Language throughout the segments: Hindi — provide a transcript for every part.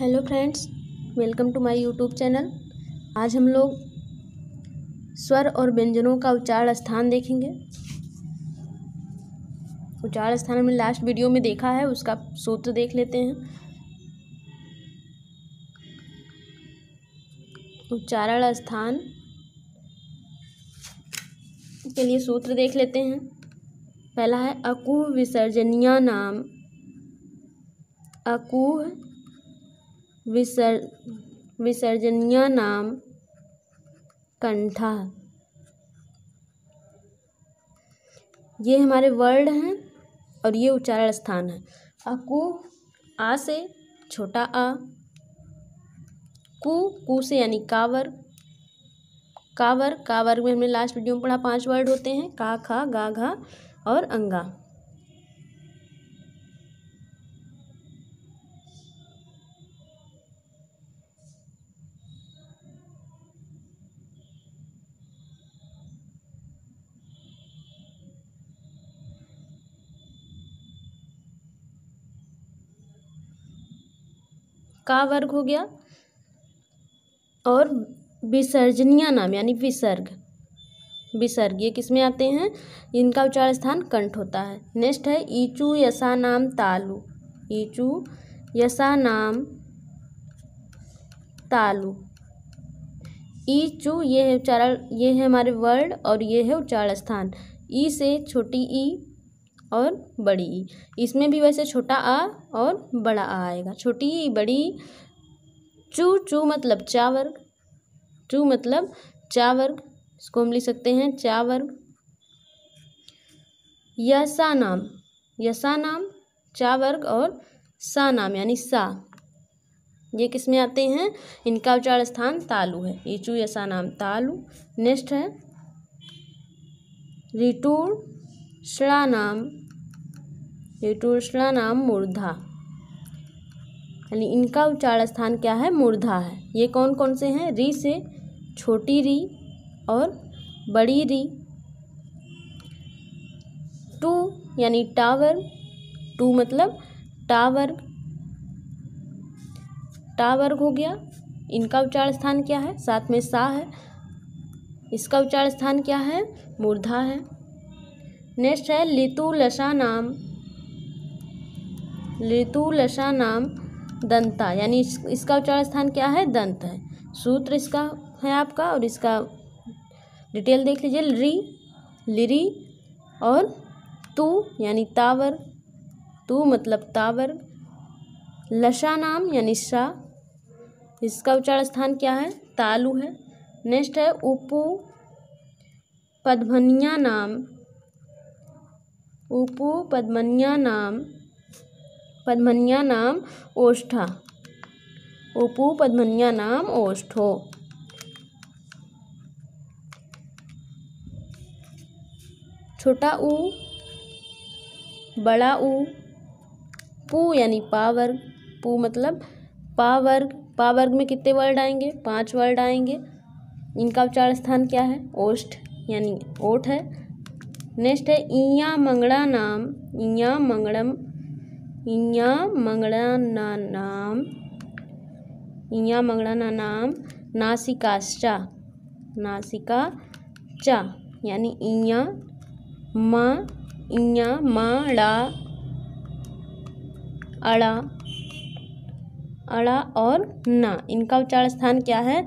hello friends welcome to my YouTube channel आज हम लोग स्वर और व्यंजनों का उच्चारण स्थान देखेंगे उच्चारण स्थान हमने लास्ट वीडियो में देखा है उसका सूत्र देख लेते हैं उच्चारण स्थान के लिए सूत्र देख लेते हैं पहला है अकुह विसर्जनिया नाम अकुह विसर विसर्जनीय नाम कंठा ये हमारे वर्ड हैं और ये उच्चारण स्थान है अकु आ से छोटा आ कु कु से यानी कावर कावर कावर में हमने लास्ट वीडियो में पढ़ा पांच वर्ड होते हैं का खा गा घा और अंगा का वर्ग हो गया और विसर्जनीय नाम यानी विसर्ग विसर्ग ये किस में आते हैं इनका उच्चारण स्थान कंठ होता है नेक्स्ट है ईचू यसा नाम तालु ईचू यसा नाम तालु ईचू ये है उच्चारण ये है हमारे वर्ड और ये है उच्चारण स्थान ई से छोटी ई और बड़ी ई इसमें भी वैसे छोटा आ और बड़ा आ आएगा छोटी ई बड़ी चू चू मतलब चा वर्ग चू मतलब चा वर्ग इसको हम लिख सकते हैं चा वर्ग यसा नाम यसा नाम चा वर्ग और सा नाम यानी सा ये किस में आते हैं इनका उच्चारण स्थान तालु है ये चू यसा नाम तालु नेक्स्ट है रिटूर ষড়ানাম नाम मूर्धा यानी इनका उच्चारण स्थान क्या है मूर्धा है ये कौन कौन से हैं री से छोटी री और बड़ी री टू यानी टावर टू मतलब टावर टावर हो गया इनका उच्चारण स्थान क्या है साथ में सा है इसका उच्चारण स्थान क्या है मूर्धा है नेक्स्ट है लितुलसा नाम लशा नाम दंता यानी इस, इसका उच्चारण स्थान क्या है दंत है सूत्र इसका है आपका और इसका डिटेल देख लीजिए लि लिरी और तू यानी तावर तू मतलब तावर लशा नाम यानी शाह इसका उच्चारण स्थान क्या है तालु है नेक्स्ट है उपू पदभनिया नाम उपु पद्मनिया नाम पद्मनिया नाम ओष्ठा ऊपु पद्मनिया नाम ओष्ठो छोटा ऊ बड़ा ऊ पु यानी पावर्ग पु मतलब पावर्ग पावर्ग में कितने वर्ड आएंगे पांच वर्ड आएंगे इनका उच्चारण स्थान क्या है ओष्ठ यानी ओठ है नेक्स्ट है ईया मंगड़ा नाम इया मंगड़म इया मंगड़ा ना नाम ईया मंगड़ा ना नाम नासिकाश्चा नासिका चा यानी ईया माँ ईया मड़ा अड़ा अड़ा और ना इनका उच्चारण स्थान क्या है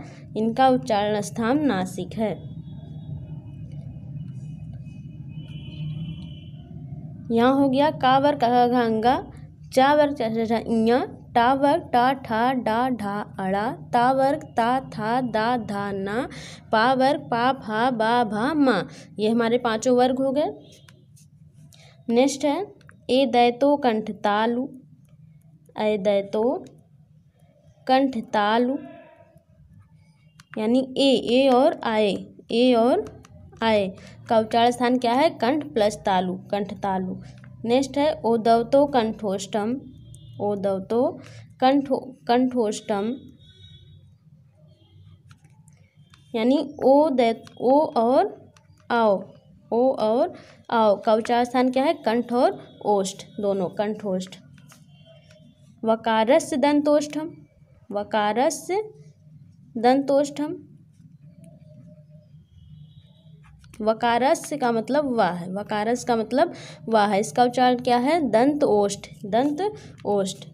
इनका उच्चारण स्थान नासिक है यहाँ हो गया का वर का चा बर टा वर्ग टा ठा डा ढा अड़ा ता वर्ग ता था दा धा ना पा वर्ग पा फा बा भा मा ये हमारे पांचों वर्ग हो गए नेक्स्ट है ए दैतो कंठ तालु ए दैतो कंठ तालु यानी ए ए और आए ए और आए कवचार स्थान क्या है कंठ प्लस तालु कंठ तालु नेक्स्ट है ओदवतो कंठोष्टम ओदवतो कंठो कंठोष्टम यानी ओ दैत ओ और आओ ओ और आओ कवचार स्थान क्या है कंठ और ओष्ठ दोनों कंठोष्ठ वकारस्य दंतोष्ठम वकारस्य दंतोष्ठम वकारस का मतलब वाह है वकारस का मतलब वाह है इसका उच्चारण क्या है दंत ओष्ठ दंत ओष्ठ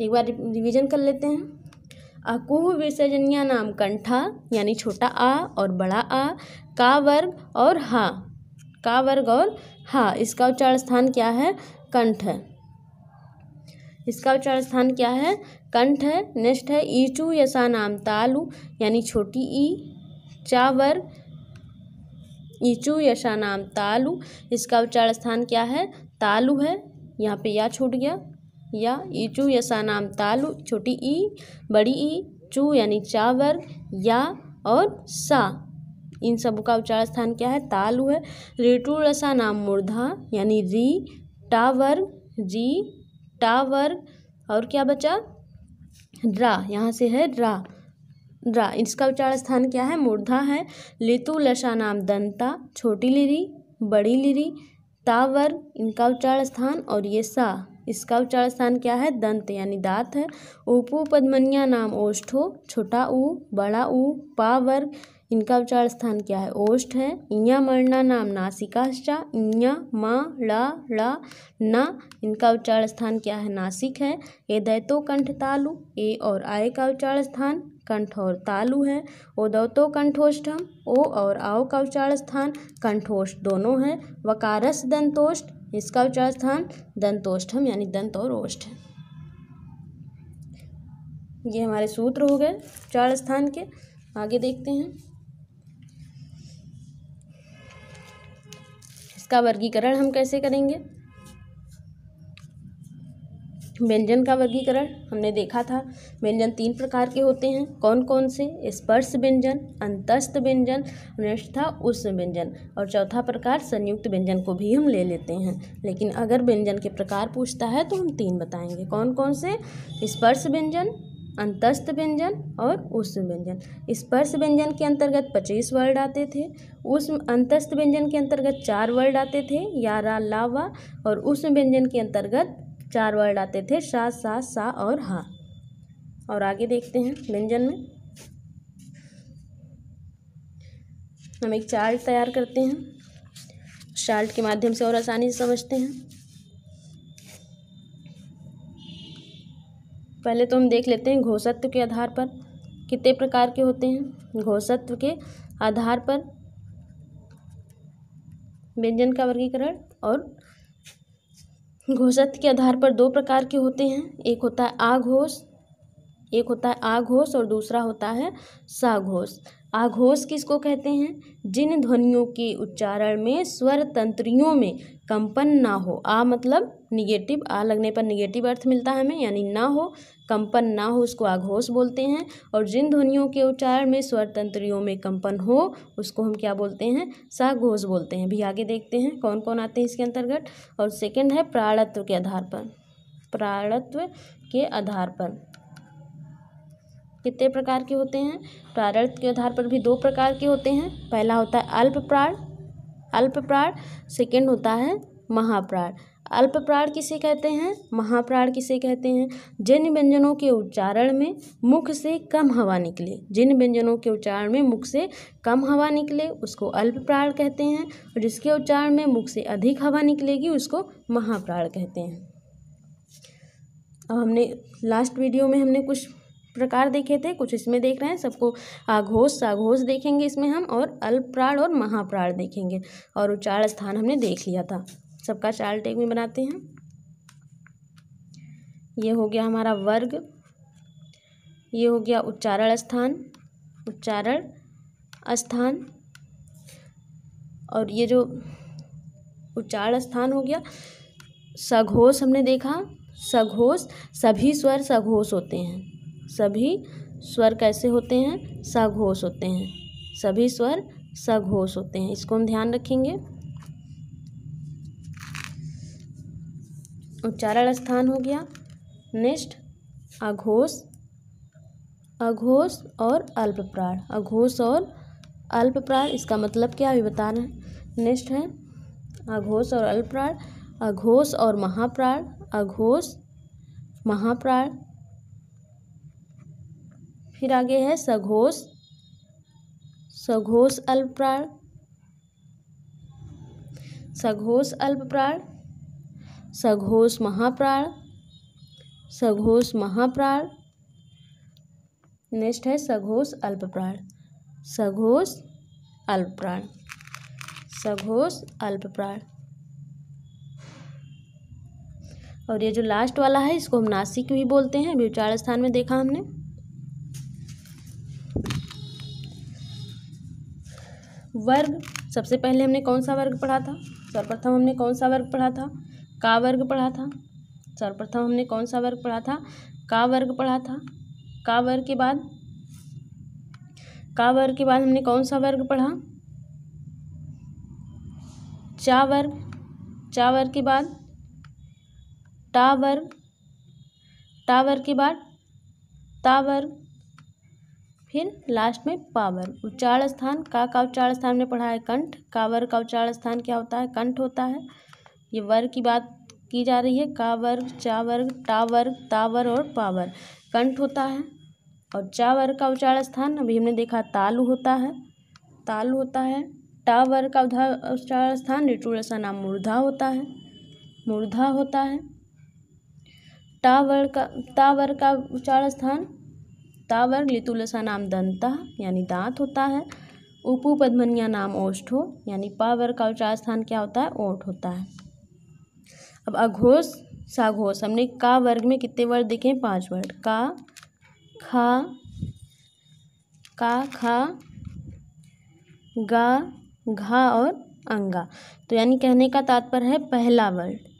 एक बार रिवीजन कर लेते हैं अकुह विसर्जनिया नाम कंठा यानी छोटा आ और बड़ा आ का वर्ग और हा का वर्ग और हा इसका उच्चारण स्थान क्या है कंठ है इसका उच्चारण स्थान क्या है कंठ है नेक्स्ट है ईचू यसा नाम तालु यानी छोटी ई चावर ईचू यशा नाम तालु इसका उच्चारण स्थान क्या है तालु है यहाँ पे या छूट गया या ईचू यशा नाम तालु छोटी ई बड़ी ई चू यानी चावर या और सा इन सब का उच्चारण स्थान क्या है तालु है रिटू रसा नाम मुर्धा यानी री टावर जी टावर और क्या बचा रा यहाँ से है रा रा इसका उच्चारण स्थान क्या है मूर्धा है लितु नाम दंता छोटी लिरी बड़ी लिरी तावर इनका उच्चारण स्थान और ये सा इसका उच्चारण स्थान क्या है दंत यानी दांत है उपु पद्मनिया नाम ओष्ठो छोटा ऊ बड़ा ऊ पावर इनका उच्चारण स्थान क्या है ओष्ठ है इया मरना नाम नासिकाश्चा इया मा ला ला ना इनका उच्चारण स्थान क्या है नासिक है ए दैतो कंठ तालु ए और आय का उच्चारण स्थान कंठ और तालु है ओ दौतो कंठोष्ठम ओ और आओ का उच्चारण स्थान कंठोष्ठ दोनों है वकारस दंतोष्ठ इसका उच्चारण स्थान दंतोष्ठम यानी दंत और ओष्ठ है ये हमारे सूत्र हो गए चार स्थान के आगे देखते हैं इसका वर्गीकरण हम कैसे करेंगे व्यंजन का वर्गीकरण हमने देखा था व्यंजन तीन प्रकार के होते हैं कौन कौन से स्पर्श व्यंजन अंतस्थ व्यंजन निष्ठा उष्ण व्यंजन और चौथा प्रकार संयुक्त व्यंजन को भी हम ले लेते हैं लेकिन अगर व्यंजन के प्रकार पूछता है तो हम तीन बताएंगे कौन कौन से स्पर्श व्यंजन अंतस्थ व्यंजन और उष्ण व्यंजन स्पर्श व्यंजन के अंतर्गत पच्चीस वर्ड आते थे उष्ण अंतस्थ व्यंजन के अंतर्गत चार वर्ड आते थे यारा लावा और उष्ण व्यंजन के अंतर्गत चार वर्ड आते थे सा सा सा और हा और आगे देखते हैं व्यंजन में हम एक चार्ट तैयार करते हैं चार्ट के माध्यम से और आसानी से समझते हैं पहले तो हम देख लेते हैं घोषत्व के आधार पर कितने प्रकार के होते हैं घोषत्व के आधार पर व्यंजन का वर्गीकरण और घोषत्व के आधार पर दो प्रकार के होते हैं एक होता है आघोष एक होता है आघोष और दूसरा होता है साघोष आघोष किसको कहते हैं जिन ध्वनियों के उच्चारण में स्वर तंत्रियों में कंपन ना हो आ मतलब निगेटिव आ लगने पर निगेटिव अर्थ मिलता है हमें यानी ना हो कंपन ना हो उसको आघोष बोलते हैं और जिन ध्वनियों के उच्चारण में स्वर तंत्रियों में कंपन हो उसको हम क्या बोलते हैं साघोष बोलते हैं भी आगे देखते हैं कौन कौन आते हैं इसके अंतर्गत और सेकंड है प्राणत्व के आधार पर प्राणत्व के आधार पर कितने प्रकार के होते हैं प्रारत्व के आधार पर भी दो प्रकार के होते हैं पहला होता है अल्प प्राण अल्प प्राण सेकेंड होता है महाप्राण अल्प प्राण किसे कहते हैं महाप्राण किसे कहते हैं जिन व्यंजनों के उच्चारण में मुख से कम हवा निकले जिन व्यंजनों के उच्चारण में मुख से कम हवा निकले उसको अल्प प्राण कहते हैं और जिसके उच्चारण में मुख से अधिक हवा निकलेगी उसको महाप्राण कहते हैं अब हमने लास्ट वीडियो में हमने कुछ प्रकार देखे थे कुछ इसमें देख रहे हैं सबको आघोष साघोष देखेंगे इसमें हम और अल्पप्राण और महाप्राण देखेंगे और उच्चारण स्थान हमने देख लिया था सबका चाल टेक में बनाते हैं ये हो गया हमारा वर्ग ये हो गया उच्चारण स्थान उच्चारण स्थान और ये जो उच्चारण स्थान हो गया सघोष हमने देखा सघोष सभी स्वर सघोष होते हैं सभी स्वर कैसे होते हैं सघोष होते हैं सभी स्वर सघोष होते हैं इसको हम ध्यान रखेंगे उच्चारण स्थान हो गया नेक्स्ट अघोष अघोष और अल्पप्राण अघोष और अल्पप्राण इसका मतलब क्या अभी बता रहे हैं नेक्स्ट है अघोष और अल्पप्राण अघोष और महाप्राण अघोष महाप्राण फिर आगे है सघोष सघोष अल्पप्राण सघोष अल्पप्राण सघोष महाप्राण सघोष महाप्राण नेक्स्ट है सघोष अल्पप्राण सघोष अल्पप्राण सघोष अल्पप्राण और ये जो लास्ट वाला है इसको हम नासिक भी बोलते हैं अभी व्यवचार स्थान में देखा हमने वर्ग सबसे पहले हमने कौन सा वर्ग पढ़ा था सर्वप्रथम हमने कौन सा वर्ग पढ़ा था का वर्ग पढ़ा था सर्वप्रथम हमने कौन सा वर्ग पढ़ा था का वर्ग पढ़ा था का वर्ग के बाद का वर्ग के बाद हमने कौन सा वर्ग पढ़ा चा वर्ग चा वर्ग के बाद टा वर्ग टा वर्ग के बाद ता वर्ग फिर लास्ट में पावर उच्चारण स्थान का का उच्चारण स्थान में पढ़ा है कंठ कावर का उच्चारण स्थान क्या होता है कंठ होता है ये वर्ग की बात की जा रही है का वर्ग चा वर्ग टा वर्ग तावर और पावर कंठ होता है और चा वर्ग का उच्चारण स्थान अभी हमने देखा तालु होता है तालु होता है टा वर्ग का उच्चारण स्थान रिटूल नाम मूर्धा होता है मूर्धा होता है टा वर्ग का ता वर्ग का उच्चारण स्थान तावर्ग लितुलसा नाम दंता यानी दांत होता है उपू पद्मनिया नाम ओष्ठो यानी पावर का उच्चारण स्थान क्या होता है ओठ होता है अब अघोष साघोष हमने का वर्ग में कितने वर्ड देखे हैं पाँच वर्ड का खा का खा गा घा और अंगा तो यानी कहने का तात्पर्य है पहला वर्ड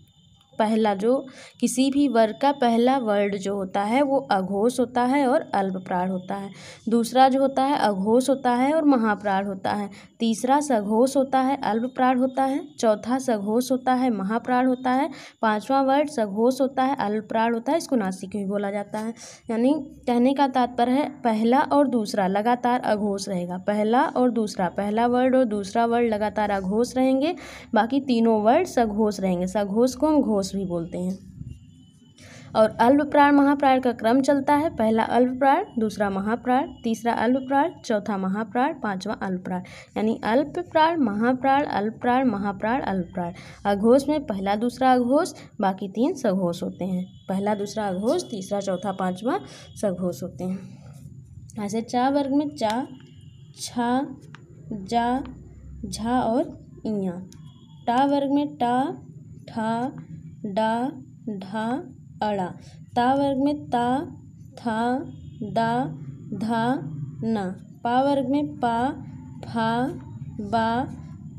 पहला जो किसी भी वर्ग का पहला वर्ड जो होता है वो अघोष होता है और अल्पप्राण होता है दूसरा जो होता है अघोष होता है और महाप्राण होता है तीसरा सघोष होता है अल्पप्राण होता है चौथा सघोष होता है महाप्राण होता है पांचवा वर्ड सघोष होता है अल्पप्राण होता है इसको नासिक भी बोला जाता है यानी कहने का तात्पर्य है पहला और दूसरा लगातार अघोष रहेगा पहला और दूसरा पहला वर्ड और दूसरा वर्ड लगातार अघोष रहेंगे बाकी तीनों वर्ड सघोष रहेंगे सघोष को हम घोष कोश भी बोलते हैं और अल्पप्राण महाप्राण का क्रम चलता है पहला अल्पप्राण दूसरा महाप्राण तीसरा अल्पप्राण चौथा महाप्राण पांचवा अल्पप्राण यानी अल्पप्राण महाप्राण अल्पप्राण महाप्राण अल्पप्राण अघोष में पहला दूसरा अघोष बाकी तीन सघोष होते हैं पहला दूसरा अघोष तीसरा चौथा पांचवा सघोष होते हैं ऐसे चा वर्ग में चा छा जा झा और इया टा वर्ग में टा ठा डा ढा अड़ा ता वर्ग में ता था दा धा ना पा वर्ग में पा फा बा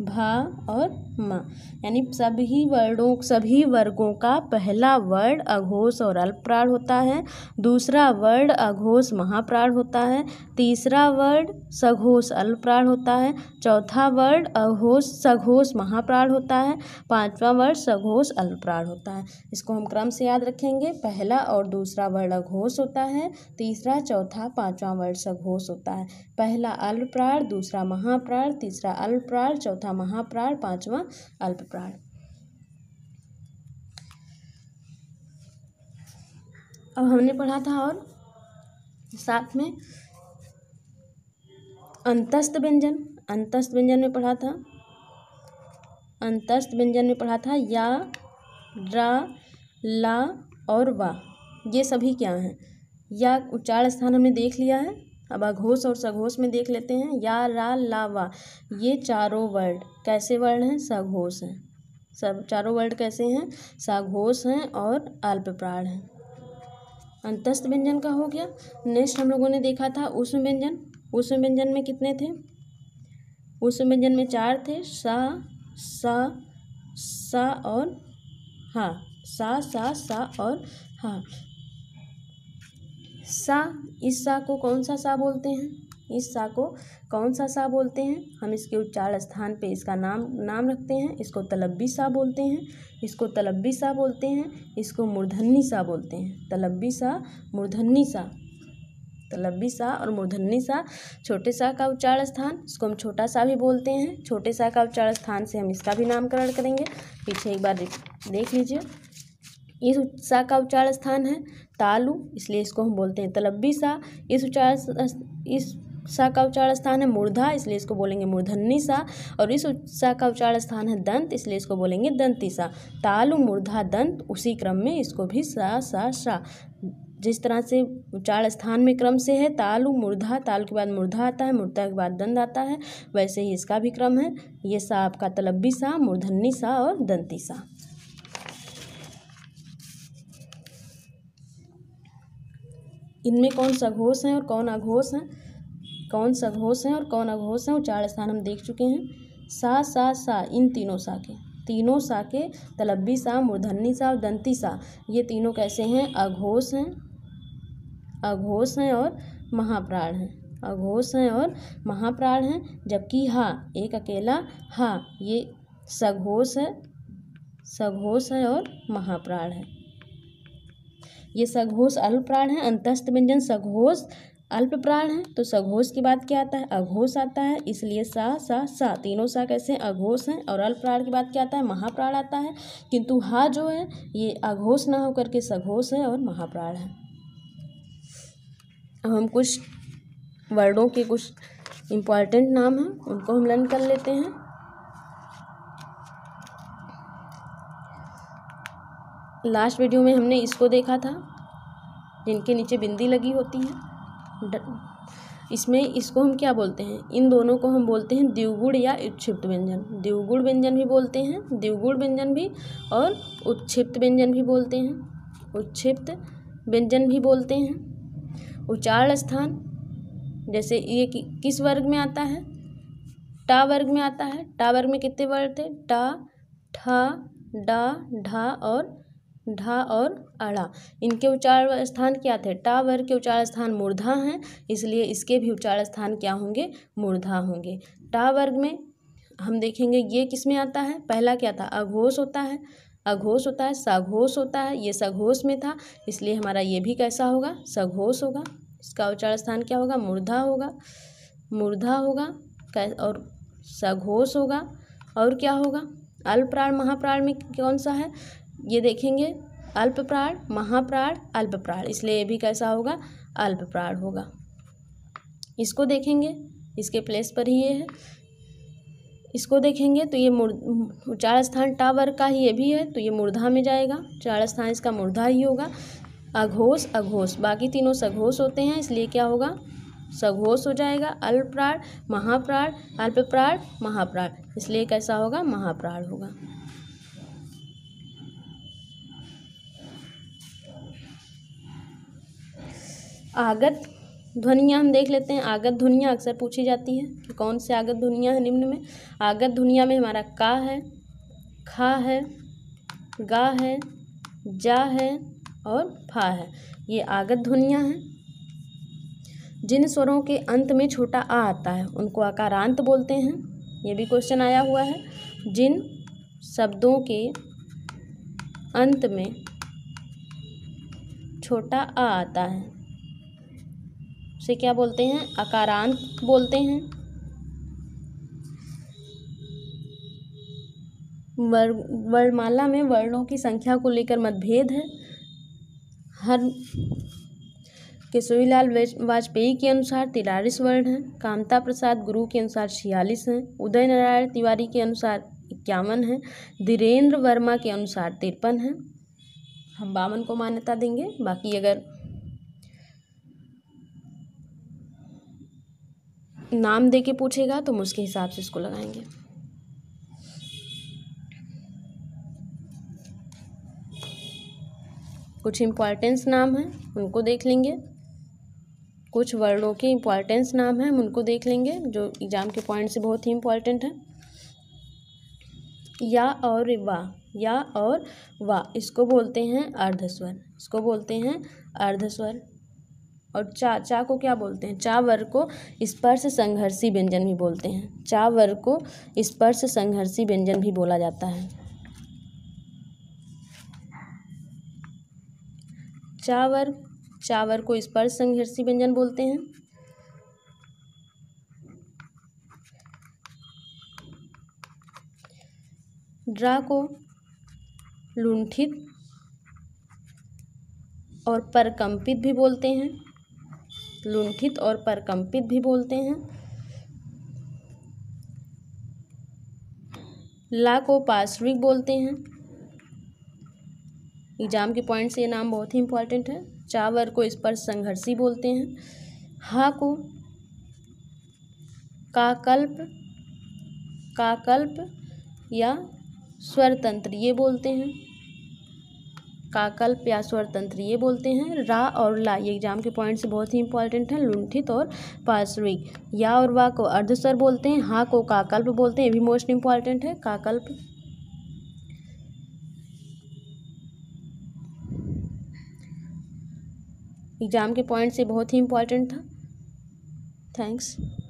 भा और मा यानी सभी वर्णों सभी वर्गों का पहला वर्ण अघोष और अल्पप्राण होता है दूसरा वर्ण अघोष महाप्राण होता है तीसरा वर्ण सघोष अल्पप्राण होता है चौथा वर्ण अघोष सघोष महाप्राण होता है पांचवा वर्ण सघोष अल्पप्राण होता है इसको हम क्रम से याद रखेंगे पहला और दूसरा वर्ण अघोष होता है तीसरा चौथा पाँचवा वर्ण सघोष होता है पहला अल्पप्राण दूसरा महाप्राण तीसरा अल्पप्राण चौथा महाप्राण पांचवा अल्पप्राण अब हमने पढ़ा था और साथ में अंतस्थ व्यंजन अंतस्थ व्यंजन में पढ़ा था अंतस्थ व्यंजन में पढ़ा था या रा ला और वा ये सभी क्या हैं या उच्चारण स्थान हमने देख लिया है अब अघोष और सघोष में देख लेते हैं या रा लावा ये चारों वर्ड कैसे वर्ड हैं सघोष हैं सब चारों वर्ड कैसे हैं सघोष हैं और अल्पप्राण हैं अंतस्थ व्यंजन का हो गया नेक्स्ट हम लोगों ने देखा था उष्ण व्यंजन उष्ण व्यंजन में कितने थे उष्ण व्यंजन में चार थे सा सा सा और हा सा सा सा और हा सा इस सा को कौन सा सा बोलते हैं इस सा को कौन सा सा बोलते हैं हम इसके उच्चार स्थान पे इसका नाम नाम रखते हैं इसको तलब्बी सा बोलते हैं इसको तलब्बी सा बोलते हैं इसको मुरधन्नी सा बोलते हैं तलब्बी सा मुरधन्नी सा तलब्बी सा और मूर्धन्य सा छोटे सा का उच्चार स्थान इसको हम छोटा सा भी बोलते हैं छोटे सा का उच्चार स्थान से हम इसका भी नामकरण करेंगे पीछे एक बार देख लीजिए इस सा का उच्चारण स्थान है तालु इसलिए इसको हम बोलते हैं तलब्बी सा इस उच्चार इस सा का उच्चारण स्थान है मूर्धा इसलिए इसको बोलेंगे मूर्धन्नी सा और इस सा का उच्चारण स्थान है दंत इसलिए इसको बोलेंगे दंती सा तालु मूर्धा दंत उसी क्रम में इसको भी सा सा सा जिस तरह से उच्चारण स्थान में क्रम से है तालु मूर्धा ताल के बाद मूर्धा आता है मूर्धा के बाद दंत आता है वैसे ही इसका भी क्रम है ये सा आपका तलब्बी सा मूर्धन्नी सा और दंती सा इनमें कौन सघोष हैं और कौन अघोष हैं कौन सघोष हैं और कौन अघोष हैं चार स्थान हम देख चुके हैं सा सा सा इन तीनों साखें तीनों साखें तलब्बी सा मूर्धन्नी सा और दंती सा ये तीनों कैसे हैं अघोष हैं अघोष हैं और महाप्राण हैं अघोष हैं और महाप्राण हैं जबकि हा एक अकेला हा ये सघोष है सघोष है और महाप्राण है ये सघोष अल्प प्राण है अंतस्थ व्यंजन सघोष अल्प प्राण है तो सघोष के बाद क्या आता है अघोष आता है इसलिए सा सा सा तीनों सा कैसे हैं अघोष हैं और अल्प प्राण के बाद क्या आता है महाप्राण आता है किंतु हा जो है ये अघोष ना होकर के सघोष है और महाप्राण है अब हम कुछ वर्डों के कुछ इम्पॉर्टेंट नाम हैं उनको हम लर्न कर लेते हैं लास्ट वीडियो में हमने इसको देखा था जिनके नीचे बिंदी लगी होती है इसमें इसको हम क्या बोलते हैं इन दोनों को हम बोलते हैं द्विगुण या उत्क्षिप्त व्यंजन द्विगुण व्यंजन भी बोलते हैं द्विगुण व्यंजन भी और उत्क्षिप्त व्यंजन भी बोलते हैं उत्क्षिप्त व्यंजन भी बोलते हैं उच्चारण स्थान जैसे ये कि, किस वर्ग में आता है टा वर्ग में आता है टा वर्ग में कितने वर्ग थे टा ठा डा ढा और ढा और अड़ा इनके उच्चारण स्थान क्या थे टा वर्ग के उच्चार स्थान मूर्धा हैं इसलिए इसके भी उच्चार स्थान क्या होंगे मूर्धा होंगे टा वर्ग में हम देखेंगे ये किस में आता है पहला क्या था अघोष होता है अघोष होता है सघोष होता है ये सघोष में था इसलिए हमारा ये भी कैसा होगा सघोष होगा इसका उच्चार स्थान क्या होगा मूर्धा होगा मूर्धा होगा और सघोष होगा और क्या होगा प्राण महाप्राण में कौन सा है ये देखेंगे अल्प प्राण महाप्राण अल्प प्राण इसलिए ये भी कैसा होगा अल्प प्राण होगा इसको देखेंगे इसके प्लेस पर ही ये है इसको देखेंगे तो ये मुर् चार स्थान टावर का ही ये भी है तो ये मुर्धा में जाएगा चार स्थान इसका मुर्धा ही होगा अघोष अघोष बाकी तीनों सघोष होते हैं इसलिए क्या होगा सघोष हो जाएगा अल्पप्राण महाप्राण अल्पप्राण महाप्राण इसलिए कैसा होगा महाप्राण होगा आगत ध्वनियाँ हम देख लेते हैं आगत ध्वनियाँ अक्सर पूछी जाती हैं कि कौन से आगत ध्वनियाँ हैं निम्न में आगत ध्वनिया में हमारा का है खा है गा है जा है और फा है ये आगत ध्वनियाँ हैं जिन स्वरों के अंत में छोटा आ आता है उनको आकारांत बोलते हैं ये भी क्वेश्चन आया हुआ है जिन शब्दों के अंत में छोटा आ आता है उसे क्या बोलते हैं अकारांत बोलते हैं वर्णमाला में वर्णों की संख्या को लेकर मतभेद है हर केशवीलाल वाजपेयी के अनुसार तिरालीस वर्ण हैं कामता प्रसाद गुरु के अनुसार छियालीस हैं उदय नारायण तिवारी के अनुसार इक्यावन हैं धीरेन्द्र वर्मा के अनुसार तिरपन हैं हम बावन को मान्यता देंगे बाकी अगर नाम दे के पूछेगा तो हम उसके हिसाब से इसको लगाएंगे कुछ इम्पॉर्टेंस नाम हैं उनको देख लेंगे कुछ वर्डों के इम्पॉर्टेंस नाम हैं उनको देख लेंगे जो एग्ज़ाम के पॉइंट से बहुत ही इम्पॉर्टेंट है या और वाह या और वाह इसको बोलते हैं अर्धस्वर इसको बोलते हैं अर्धस्वर और चा चा को क्या बोलते हैं चा को स्पर्श संघर्षी व्यंजन भी बोलते हैं चा को स्पर्श संघर्षी व्यंजन भी बोला जाता है चावर चावर को स्पर्श संघर्षी व्यंजन बोलते हैं ड्रा को लुंठित और परकंपित भी बोलते हैं लुंठित और परकंपित भी बोलते हैं ला को पार्श्विक बोलते हैं एग्जाम के पॉइंट से ये नाम बहुत ही इम्पॉर्टेंट है चावर को इस पर संघर्षी बोलते हैं हा को काकल्प काकल्प या स्वरतंत्रीय बोलते हैं काकल्प या तंत्र ये बोलते हैं रा और ला ये एग्जाम के पॉइंट से बहुत ही इंपॉर्टेंट हैं लुंठित और पार्श्विक या और वा को अर्धस्वर बोलते हैं हा को काकल्प बोलते हैं ये भी मोस्ट इंपॉर्टेंट है काकल्प एग्ज़ाम के पॉइंट से बहुत ही इंपॉर्टेंट था थैंक्स